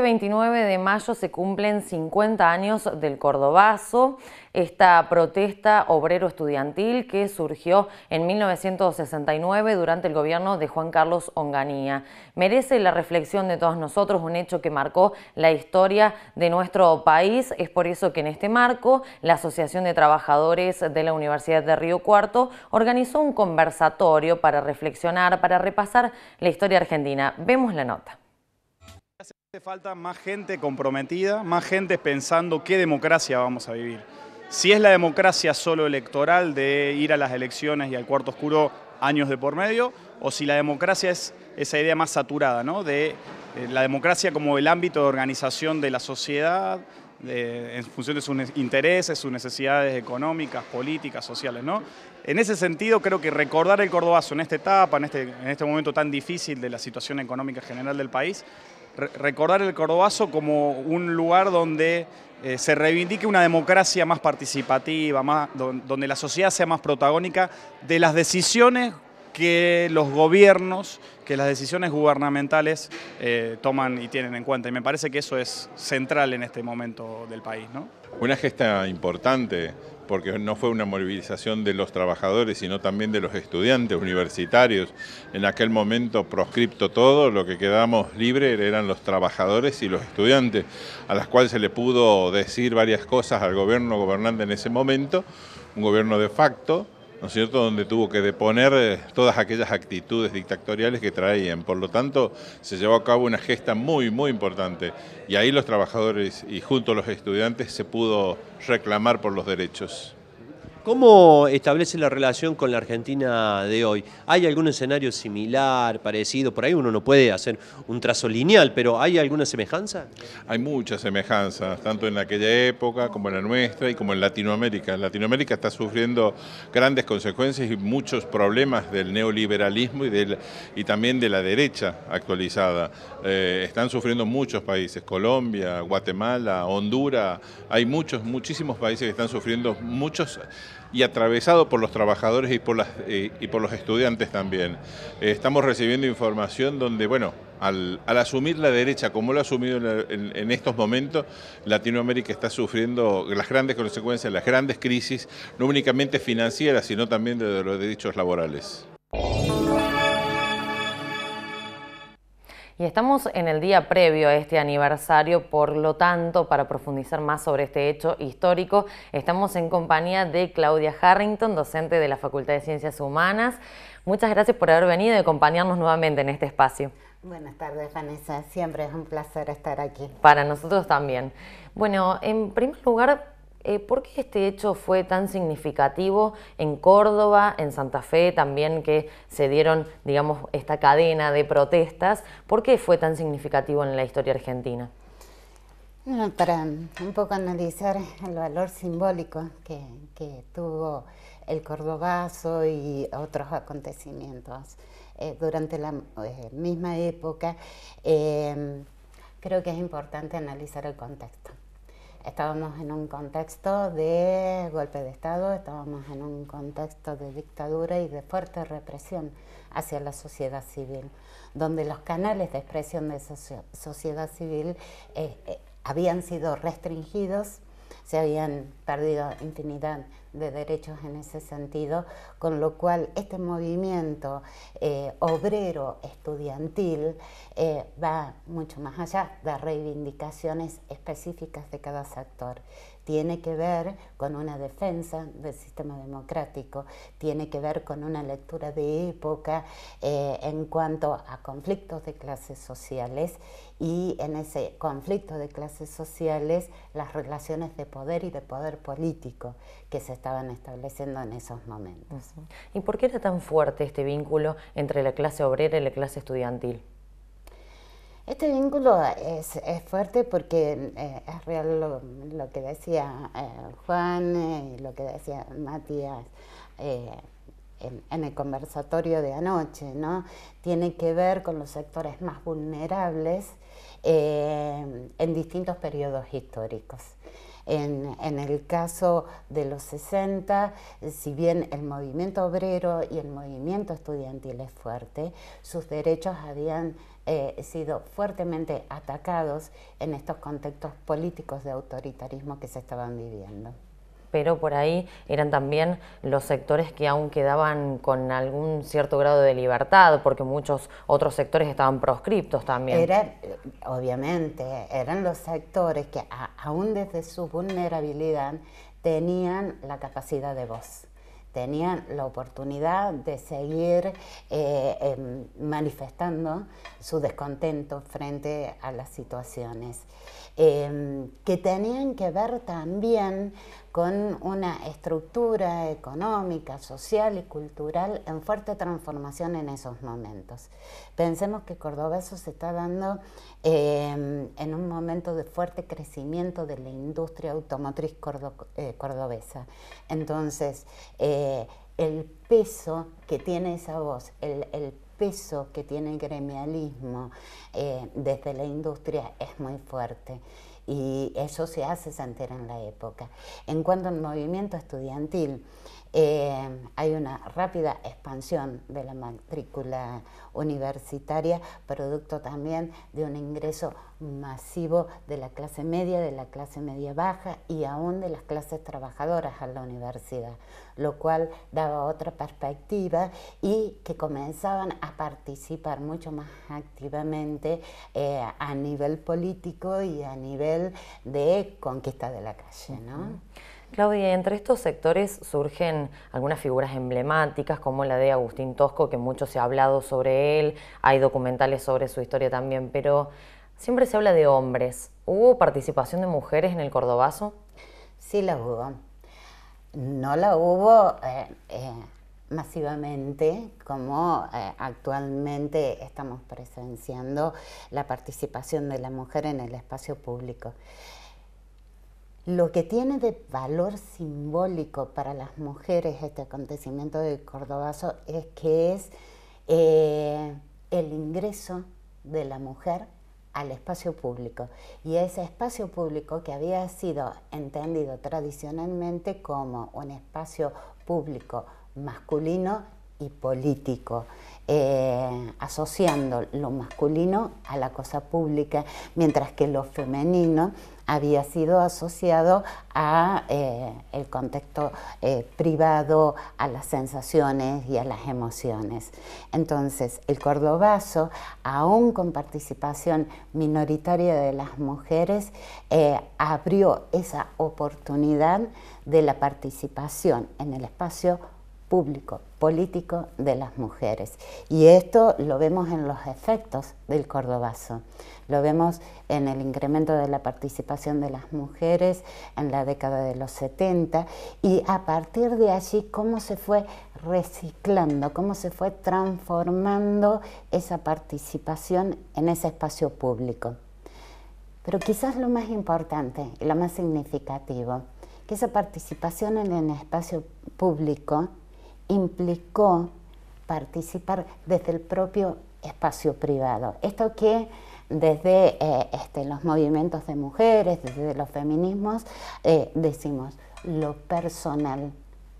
29 este de mayo se cumplen 50 años del Cordobazo, esta protesta obrero-estudiantil que surgió en 1969 durante el gobierno de Juan Carlos Onganía. Merece la reflexión de todos nosotros un hecho que marcó la historia de nuestro país. Es por eso que en este marco la Asociación de Trabajadores de la Universidad de Río Cuarto organizó un conversatorio para reflexionar, para repasar la historia argentina. Vemos la nota falta más gente comprometida, más gente pensando qué democracia vamos a vivir. Si es la democracia solo electoral de ir a las elecciones y al cuarto oscuro años de por medio, o si la democracia es esa idea más saturada, ¿no? De eh, la democracia como el ámbito de organización de la sociedad, en función de sus intereses, sus necesidades económicas, políticas, sociales. ¿no? En ese sentido, creo que recordar el cordobazo en esta etapa, en este, en este momento tan difícil de la situación económica general del país, recordar el Cordobazo como un lugar donde eh, se reivindique una democracia más participativa, más, donde la sociedad sea más protagónica de las decisiones que los gobiernos, que las decisiones gubernamentales eh, toman y tienen en cuenta. Y me parece que eso es central en este momento del país. ¿no? Una gesta importante porque no fue una movilización de los trabajadores, sino también de los estudiantes universitarios. En aquel momento proscripto todo, lo que quedamos libre eran los trabajadores y los estudiantes, a las cuales se le pudo decir varias cosas al gobierno gobernante en ese momento, un gobierno de facto, ¿no cierto?, donde tuvo que deponer eh, todas aquellas actitudes dictatoriales que traían. Por lo tanto, se llevó a cabo una gesta muy, muy importante. Y ahí los trabajadores y junto a los estudiantes se pudo reclamar por los derechos. ¿Cómo establece la relación con la Argentina de hoy? ¿Hay algún escenario similar, parecido? Por ahí uno no puede hacer un trazo lineal, pero ¿hay alguna semejanza? Hay muchas semejanzas, tanto en aquella época como en la nuestra y como en Latinoamérica. Latinoamérica está sufriendo grandes consecuencias y muchos problemas del neoliberalismo y, del, y también de la derecha actualizada. Eh, están sufriendo muchos países, Colombia, Guatemala, Honduras, hay muchos, muchísimos países que están sufriendo muchos y atravesado por los trabajadores y por, eh, los estudiantes también. Eh, estamos recibiendo información donde, bueno, al, asumir la derecha como lo ha asumido en, en, estos momentos, Latinoamérica está sufriendo las grandes consecuencias, las grandes crisis, no únicamente financieras, sino también de los derechos laborales. Y estamos en el día previo a este aniversario, por lo tanto, para profundizar más sobre este hecho histórico, estamos en compañía de Claudia Harrington, docente de la Facultad de Ciencias Humanas. Muchas gracias por haber venido y acompañarnos nuevamente en este espacio. Buenas tardes, Vanessa. Siempre es un placer estar aquí. Para nosotros también. Bueno, en primer lugar, eh, ¿por qué este hecho fue tan significativo en Córdoba, en Santa Fe también que se dieron, digamos, esta cadena de protestas? ¿Por qué fue tan significativo en la historia argentina? Bueno, para un poco analizar el valor simbólico que, tuvo el Cordobazo y otros acontecimientos eh, durante la eh, misma época, creo que es importante analizar el contexto. Estábamos en un contexto de golpe de Estado, estábamos en un contexto de dictadura y de fuerte represión hacia la sociedad civil, donde los canales de expresión de sociedad civil eh, eh, habían sido restringidos se habían perdido infinidad de derechos en ese sentido, con lo cual este movimiento eh, obrero estudiantil eh, va mucho más allá de reivindicaciones específicas de cada sector tiene que ver con una defensa del sistema democrático, tiene que ver con una lectura de época eh, en cuanto a conflictos de clases sociales y en ese conflicto de clases sociales las relaciones de poder y de poder político que se estaban estableciendo en esos momentos. ¿Y por qué era tan fuerte este vínculo entre la clase obrera y la clase estudiantil? Este vínculo es, fuerte porque eh, es real lo, que decía eh, Juan eh, y lo que decía Matías en, el conversatorio de anoche, ¿no? Tiene que ver con los sectores más vulnerables en distintos periodos históricos. En, en, el caso de los 60, si bien el movimiento obrero y el movimiento estudiantil es fuerte, sus derechos habían eh, sido fuertemente atacados en estos contextos políticos de autoritarismo que se estaban viviendo pero por ahí eran también los sectores que aún quedaban con algún cierto grado de libertad, porque muchos otros sectores estaban proscriptos también. Eh, obviamente, eran los sectores que aún desde su vulnerabilidad tenían la capacidad de voz tenían la oportunidad de seguir eh, em, manifestando su descontento frente a las situaciones, em, que tenían que ver también con una estructura económica, social y cultural en fuerte transformación en esos momentos. Pensemos que Cordobazo se está dando em, en un momento de fuerte crecimiento de la industria automotriz eh, cordobesa. Entonces, eh, el peso que tiene esa voz, el, el peso que tiene el gremialismo eh, desde la industria es muy fuerte y eso se hace santera en la época. En cuanto al movimiento estudiantil, eh, hay una rápida expansión de la matrícula universitaria, producto también de un ingreso masivo de la clase media, de la clase media baja y aún de las clases trabajadoras a la universidad, lo cual daba otra perspectiva y que comenzaban a participar mucho más activamente eh, a nivel político y a nivel de conquista de la calle. Claudia, entre estos sectores surgen algunas figuras emblemáticas como la de Agustín Tosco, que mucho se ha hablado sobre él, hay documentales sobre su historia también, pero siempre se habla de hombres. ¿Hubo participación de mujeres en el Cordobazo? Sí la hubo. No la hubo eh, eh, masivamente como eh, actualmente estamos presenciando la participación de la mujer en el espacio público. Lo que tiene de valor simbólico para las mujeres este acontecimiento de Cordobazo es que es eh, el ingreso de la mujer al espacio público. Y ese espacio público que había sido entendido tradicionalmente como un espacio público masculino y político. Eh, asociando lo masculino a la cosa pública, mientras que lo femenino había sido asociado a eh, el contexto eh, privado, a las sensaciones y a las emociones. Entonces, el cordobazo, aún con participación minoritaria de las mujeres, abrió esa oportunidad de la participación en el espacio público, político de las mujeres. Y esto lo vemos en los efectos del Cordobazo, lo vemos en el incremento de la participación de las mujeres en la década de los 70 y a partir de allí cómo se fue reciclando, cómo se fue transformando esa participación en ese espacio público. Pero quizás lo más importante y lo más significativo, que esa participación en el espacio público implicó participar desde el propio espacio privado. Esto que desde eh, este, los movimientos de mujeres, desde los feminismos, eh, decimos, lo personal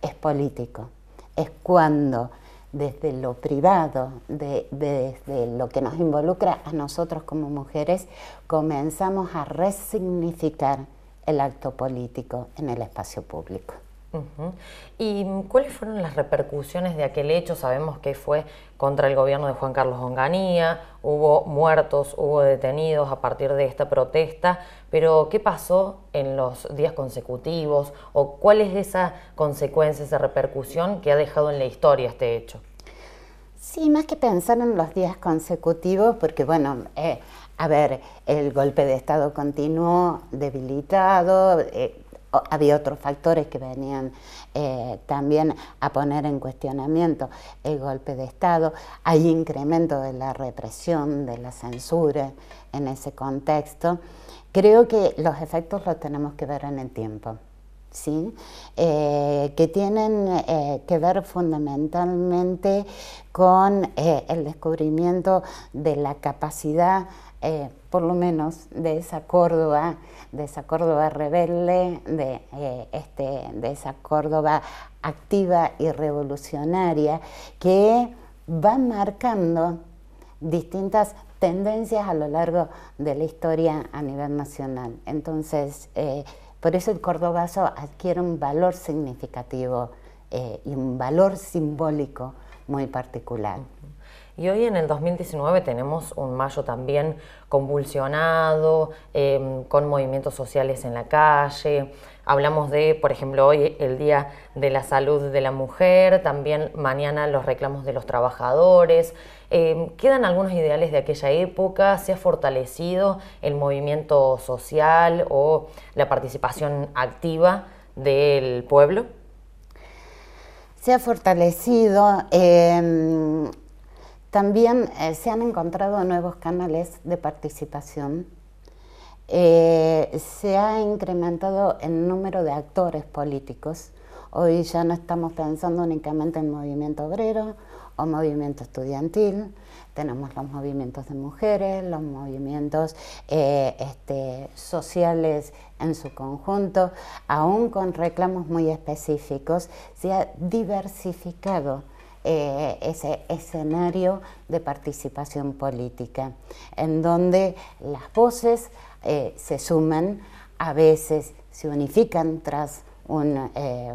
es político, es cuando desde lo privado, desde lo que nos involucra a nosotros como mujeres, comenzamos a resignificar el acto político en el espacio público. ¿Y cuáles fueron las repercusiones de aquel hecho? Sabemos que fue contra el gobierno de Juan Carlos Onganía, hubo muertos, hubo detenidos a partir de esta protesta, pero ¿qué pasó en los días consecutivos o cuál es esa consecuencia, esa repercusión que ha dejado en la historia este hecho? Sí, más que pensar en los días consecutivos, porque bueno, eh, a ver, el golpe de Estado continuó debilitado. Eh, había otros factores que venían eh, también a poner en cuestionamiento el golpe de Estado, hay incremento de la represión, de la censura en ese contexto. Creo que los efectos los tenemos que ver en el tiempo. ¿sí? Eh, que tienen eh, que ver fundamentalmente con el descubrimiento de la capacidad eh, por lo menos de esa Córdoba, de esa Córdoba rebelde, de, eh, este, esa Córdoba activa y revolucionaria, que va marcando distintas tendencias a lo largo de la historia a nivel nacional. Entonces, eh, por eso el cordobazo adquiere un valor significativo y un valor simbólico muy particular. Y hoy en el 2019 tenemos un mayo también convulsionado, em, con movimientos sociales en la calle. Hablamos de, por ejemplo, hoy el Día de la Salud de la Mujer, también mañana los reclamos de los trabajadores. Em, ¿Quedan algunos ideales de aquella época? ¿Se ha fortalecido el movimiento social o la participación activa del pueblo? Se ha fortalecido. Em, también eh, se han encontrado nuevos canales de participación. Eh, se ha incrementado el número de actores políticos. Hoy ya no estamos pensando únicamente en movimiento obrero o movimiento estudiantil, tenemos los movimientos de mujeres, los movimientos eh, este, sociales en su conjunto, aún con reclamos muy específicos, se ha diversificado eh, ese escenario de participación política, en donde las voces eh, se suman, a veces se unifican tras eh,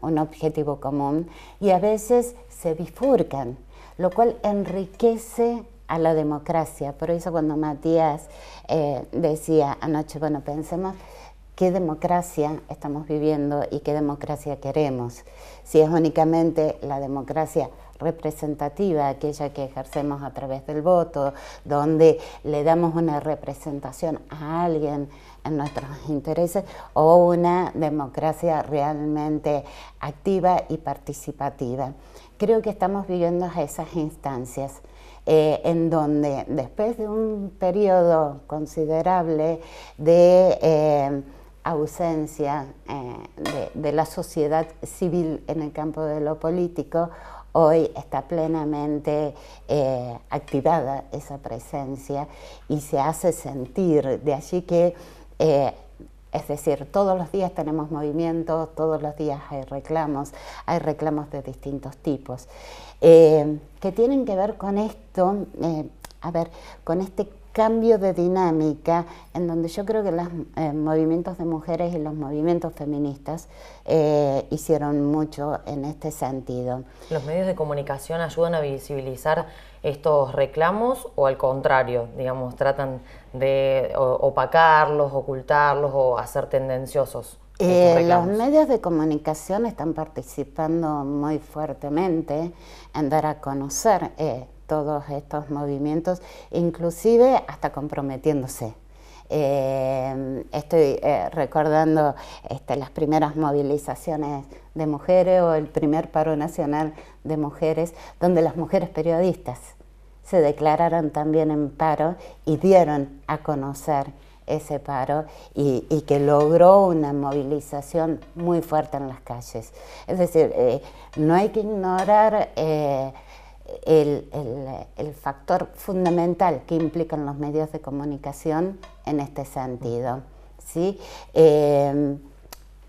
un, objetivo común y a veces se bifurcan, lo cual enriquece a la democracia. Por eso cuando Matías decía anoche, bueno, pensemos qué democracia estamos viviendo y qué democracia queremos. Si es únicamente la democracia representativa, aquella que ejercemos a través del voto, donde le damos una representación a alguien en nuestros intereses, o una democracia realmente activa y participativa. Creo que estamos viviendo esas instancias. Eh, en donde después de un periodo considerable de eh, ausencia eh, de, la sociedad civil en el campo de lo político, hoy está plenamente eh, activada esa presencia y se hace sentir. De allí que, eh, es decir, todos los días tenemos movimientos, todos los días hay reclamos, hay reclamos de distintos tipos, que tienen que ver con esto, a ver, con este cambio de dinámica en donde yo creo que los eh, movimientos de mujeres y los movimientos feministas eh, hicieron mucho en este sentido. ¿Los medios de comunicación ayudan a visibilizar estos reclamos o al contrario, digamos, tratan de opacarlos, ocultarlos o hacer tendenciosos? Eh, los medios de comunicación están participando muy fuertemente en dar a conocer eh, todos estos movimientos, inclusive hasta comprometiéndose. Eh, estoy eh, recordando este, las primeras movilizaciones de mujeres o el primer paro nacional de mujeres, donde las mujeres periodistas se declararon también en paro y dieron a conocer ese paro y, que logró una movilización muy fuerte en las calles. Es decir, eh, no hay que ignorar el, factor fundamental que implican los medios de comunicación en este sentido. ¿sí? Eh,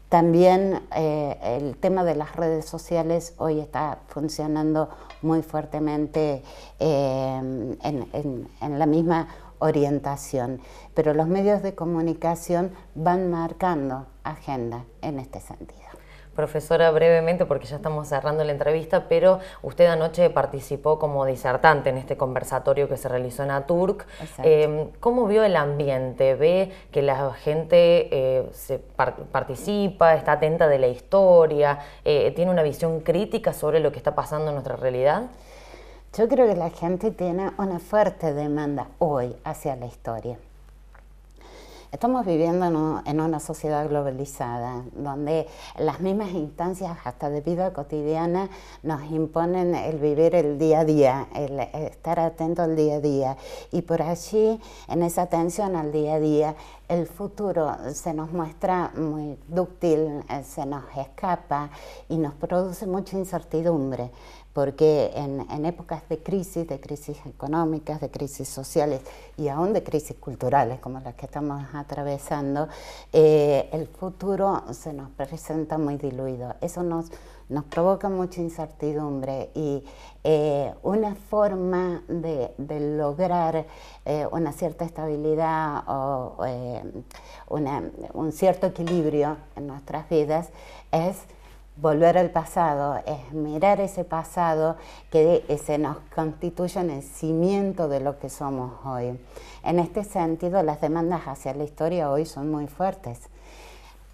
también eh, el tema de las redes sociales hoy está funcionando muy fuertemente eh, en la misma orientación, pero los medios de comunicación van marcando agenda en este sentido. Profesora, brevemente, porque ya estamos cerrando la entrevista, pero usted anoche participó como disertante en este conversatorio que se realizó en Aturk. Eh, ¿Cómo vio el ambiente? ¿Ve que la gente eh, se participa, está atenta de la historia, eh, tiene una visión crítica sobre lo que está pasando en nuestra realidad? Yo creo que la gente tiene una fuerte demanda hoy hacia la historia. Estamos viviendo en, una sociedad globalizada donde las mismas instancias, hasta de vida cotidiana, nos imponen el vivir el día a día, el estar atento al día a día. Y por allí, en esa atención al día a día, el futuro se nos muestra muy dúctil, eh, se nos escapa y nos produce mucha incertidumbre porque en, en, épocas de crisis, de crisis económicas, de crisis sociales y aún de crisis culturales como las que estamos atravesando, eh, el futuro se nos presenta muy diluido. Eso nos, nos provoca mucha incertidumbre y eh, una forma de, lograr eh, una cierta estabilidad o un cierto equilibrio en nuestras vidas es volver al pasado, es mirar ese pasado que se nos constituye en el cimiento de lo que somos hoy. En este sentido, las demandas hacia la historia hoy son muy fuertes.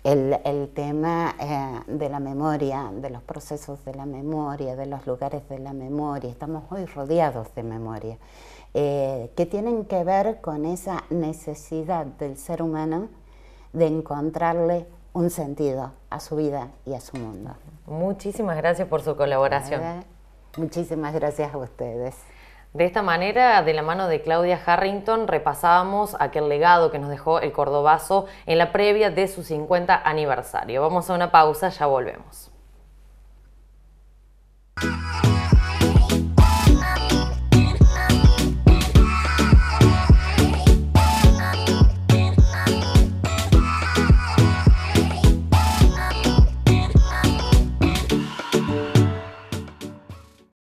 El, tema eh, de la memoria, de los procesos de la memoria, de los lugares de la memoria, estamos hoy rodeados de memoria, eh, que tienen que ver con esa necesidad del ser humano de encontrarle un sentido a su vida y a su mundo. Muchísimas gracias por su colaboración. Eh, muchísimas gracias a ustedes. De esta manera, de la mano de Claudia Harrington, repasábamos aquel legado que nos dejó el Cordobazo en la previa de su 50 aniversario. Vamos a una pausa, ya volvemos.